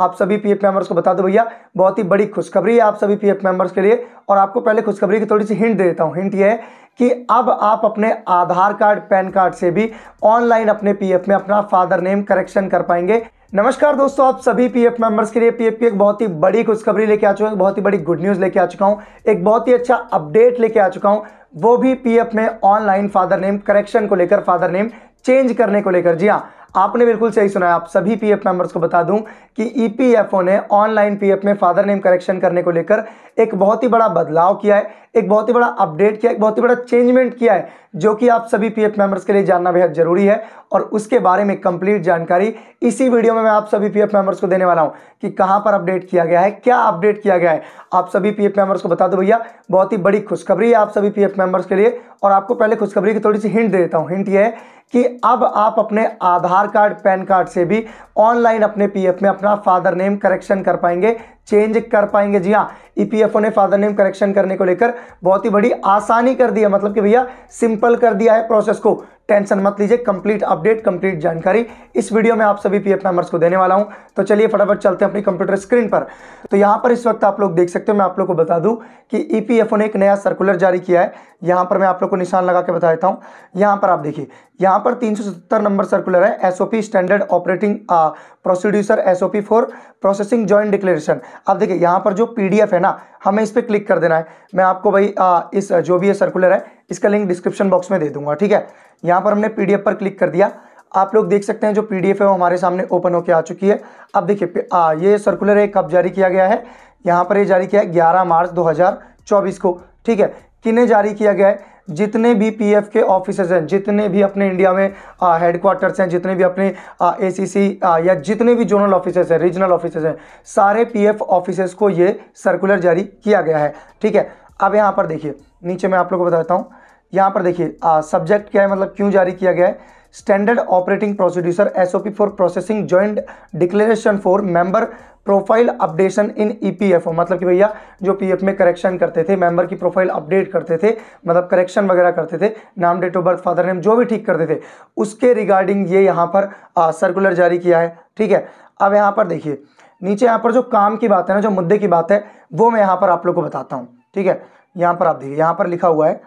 आप सभी PF members को बता दो भैया बहुत ही बड़ी खुशखबरी है आप सभी पीएफ मेंबर्स के लिए और आपको पहले खुशखबरी की थोड़ी सी हिंट दे देता हूँ हिंट ये है कि अब आप अपने आधार कार्ड पैन कार्ड से भी ऑनलाइन अपने पीएफ में अपना फादर नेम करेक्शन कर पाएंगे नमस्कार दोस्तों आप सभी पीएफ मेंबर्स के लिए पीएफ की एक बहुत ही बड़ी खुशखबरी लेके आ चुका हूँ बहुत ही बड़ी गुड न्यूज़ लेके आ चुका हूँ एक बहुत ही अच्छा अपडेट लेके आ चुका हूँ वो भी पीएफ में ऑनलाइन फादर नेम करेक्शन को लेकर फादर नेम चेंज करने को लेकर जी हाँ आपने बिल्कुल सही सुना है आप सभी पीएफ मेंबर्स को बता दूं कि ईपीएफओ e ने ऑनलाइन पीएफ में फादर नेम करेक्शन करने को लेकर एक बहुत ही बड़ा बदलाव किया है एक बहुत ही बड़ा अपडेट किया है एक बहुत ही बड़ा चेंजमेंट किया है जो कि आप सभी पीएफ मेंबर्स के लिए जानना बेहद जरूरी है और उसके बारे में कंप्लीट जानकारी इसी वीडियो में मैं आप सभी पीएफ मेंबर्स को देने वाला हूं कि कहां पर अपडेट किया गया है क्या अपडेट किया गया है आप सभी पीएफ मेंबर्स को बता दो भैया बहुत ही बड़ी खुशखबरी है आप सभी पीएफ मेंबर्स के लिए और आपको पहले खुशखबरी की थोड़ी सी हिंट देता हूँ हिंट यह है कि अब आप अपने आधार कार्ड पैन कार्ड से भी ऑनलाइन अपने पीएफ में अपना फादर नेम करेक्शन कर पाएंगे चेंज कर पाएंगे जी हाँ ईपीएफओ ने फादर नेम करेक्शन करने को लेकर बहुत ही बड़ी आसानी कर दी है मतलब कि भैया सिंपल कर दिया है प्रोसेस को टेंशन मत लीजिए कंप्लीट अपडेट कंप्लीट जानकारी इस वीडियो में आप सभी पीएफ मेंबर्स को देने वाला हूं तो चलिए फटाफट चलते हैं अपनी कंप्यूटर स्क्रीन पर तो यहां पर इस वक्त आप लोग देख सकते हो मैं आप लोग को बता दूं कि ईपीएफओ e ने एक नया सर्कुलर जारी किया है यहां पर मैं आप लोग को निशान लगा के बता देता हूं यहां पर आप देखिए यहां पर सत्तर नंबर सर्कुलर है SOP standard operating procedure SOP for processing joint declaration आप देखिए यहां पर जो एफ है ना हमें इस पर क्लिक कर देना है मैं आपको भाई इस जो भी ये सर्कुलर है इसका लिंक डिस्क्रिप्शन बॉक्स में दे दूंगा ठीक है यहाँ पर हमने पीडीएफ पर क्लिक कर दिया आप लोग देख सकते हैं जो पीडीएफ है वो हमारे सामने ओपन होकर आ चुकी है अब देखिए ये सर्कुलर है कब जारी किया गया है यहाँ पर ये जारी किया है ग्यारह मार्च दो को ठीक है किन्हें जारी किया गया है जितने भी पीएफ के ऑफिसर्स हैं जितने भी अपने इंडिया में हेडक्वार्टर्स हैं जितने भी अपने एसीसी या जितने भी जोनल ऑफिसर्स हैं रीजनल ऑफिसर्स हैं सारे पीएफ ऑफिसर्स को ये सर्कुलर जारी किया गया है ठीक है अब यहाँ पर देखिए नीचे मैं आप लोग को बताता हूँ यहाँ पर देखिए सब्जेक्ट क्या है मतलब क्यों जारी किया गया है standard operating procedure S for processing joint declaration for member profile updation in E मतलब कि भैया जो पी में करेक्शन करते थे मेंबर की प्रोफाइल अपडेट करते थे मतलब करेक्शन वगैरह करते थे नाम date of birth father name जो भी ठीक करते थे उसके रिगार्डिंग ये यहाँ पर सर्कुलर जारी किया है ठीक है अब यहाँ पर देखिए नीचे यहाँ पर जो काम की बात है ना जो मुद्दे की बात है वो मैं यहाँ पर आप लोग को बताता हूँ ठीक है यहाँ पर आप देखिए यहाँ पर लिखा हुआ है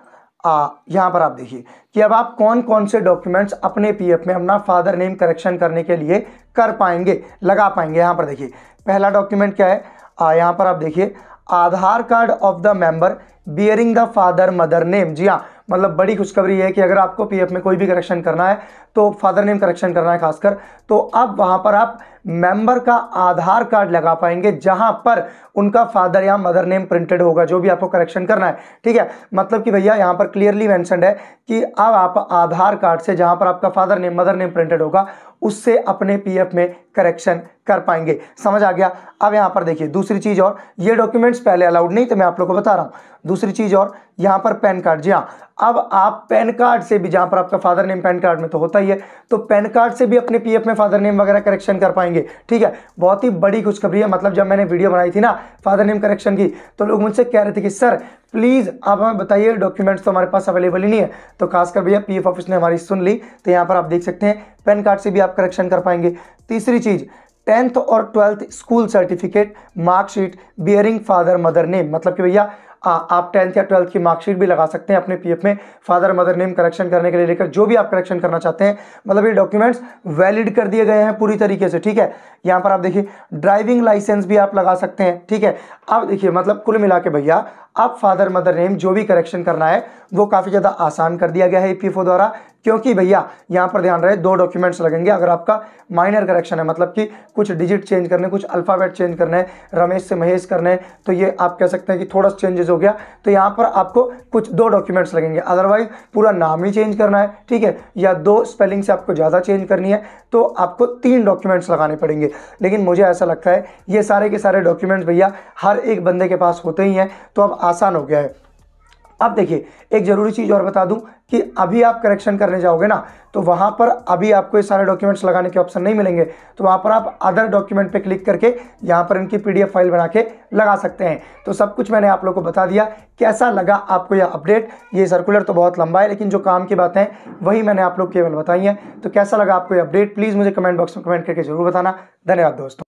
आ, यहाँ पर आप देखिए कि अब आप कौन कौन से डॉक्यूमेंट्स अपने पीएफ में अपना फादर नेम करेक्शन करने के लिए कर पाएंगे लगा पाएंगे यहाँ पर देखिए पहला डॉक्यूमेंट क्या है आ, यहाँ पर आप देखिए Aadhaar card of the member bearing the father mother name जी हाँ मतलब बड़ी खुशखबरी है कि अगर आपको पीएफ में कोई भी करेक्शन करना है तो फादर नेम करेक्शन करना है खासकर तो अब वहाँ पर आप मेंबर का आधार कार्ड लगा पाएंगे जहां पर उनका फादर या मदर नेम प्रिंटेड होगा जो भी आपको करेक्शन करना है ठीक है मतलब कि भैया यहां पर क्लियरली मैं है कि अब आप आधार कार्ड से जहां पर आपका father name mother name printed होगा उससे अपने पीएफ में करेक्शन कर पाएंगे समझ आ गया अब यहां पर देखिए दूसरी चीज़ और ये डॉक्यूमेंट्स पहले अलाउड नहीं तो मैं आप लोग को बता रहा हूं दूसरी चीज़ और यहां पर पैन कार्ड जी हाँ अब आप पैन कार्ड से भी जहां पर आपका फादर नेम पैन कार्ड में तो होता ही है तो पैन कार्ड से भी अपने पीएफ में फादर नेम वगैरह करेक्शन कर पाएंगे जाएंगे ठीक है बहुत ही बड़ी खुशखबरी है मतलब जब मैंने वीडियो बनाई थी ना फादर नेम करेक्शन की तो लोग मुझसे कह रहे थे कि सर प्लीज़ आप हमें बताइए डॉक्यूमेंट्स तो हमारे पास अवेलेबल ही नहीं है तो खासकर भैया पीएफ ऑफिस ने हमारी सुन ली तो यहाँ पर आप देख सकते हैं पैन कार्ड से भी आप करेक्शन कर पाएंगे तीसरी चीज़ टेंथ और twelfth school certificate marksheet bearing father mother name मतलब कि भैया आ, आप टेंथ या ट्वेल्थ की मार्कशीट भी लगा सकते हैं अपने पीएफ में फादर मदर नेम करेक्शन करने के लिए लेकर जो भी आप करेक्शन करना चाहते हैं मतलब ये डॉक्यूमेंट्स वैलिड कर दिए गए हैं पूरी तरीके से ठीक है यहाँ पर आप देखिए ड्राइविंग लाइसेंस भी आप लगा सकते हैं ठीक है अब देखिए मतलब कुल मिला के भैया अब फादर मदर नेम जो भी करेक्शन करना है वो काफ़ी ज़्यादा आसान कर दिया गया है ई e द्वारा क्योंकि भैया यहाँ पर ध्यान रहे दो डॉक्यूमेंट्स लगेंगे अगर आपका माइनर करेक्शन है मतलब कि कुछ डिजिट चेंज करने कुछ अल्फ़ाबेट चेंज करना है रमेश से महेश करना है तो ये आप कह सकते हैं कि थोड़ा चेंजेस हो गया तो यहाँ पर आपको कुछ दो डॉक्यूमेंट्स लगेंगे अदरवाइज पूरा नाम ही चेंज करना है ठीक है या दो स्पेलिंग से आपको ज़्यादा चेंज करनी है तो आपको तीन डॉक्यूमेंट्स लगाने पड़ेंगे लेकिन मुझे ऐसा लगता है ये सारे के सारे डॉक्यूमेंट्स भैया हर एक बंदे के पास होते ही हैं तो अब आसान हो गया है अब देखिए एक ज़रूरी चीज़ और बता दूं कि अभी आप करेक्शन करने जाओगे ना तो वहाँ पर अभी आपको ये सारे डॉक्यूमेंट्स लगाने के ऑप्शन नहीं मिलेंगे तो वहाँ पर आप अदर डॉक्यूमेंट पे क्लिक करके यहाँ पर इनकी पीडीएफ फाइल बना के लगा सकते हैं तो सब कुछ मैंने आप लोग को बता दिया कैसा लगा आपको यह अपडेट ये सर्कुलर तो बहुत लंबा है लेकिन जो काम की बातें वही मैंने आप लोग केवल बताई हैं तो कैसा लगा आपको यह अपडेट प्लीज़ मुझे कमेंट बॉक्स में कमेंट करके ज़रूर बताना धन्यवाद दोस्तों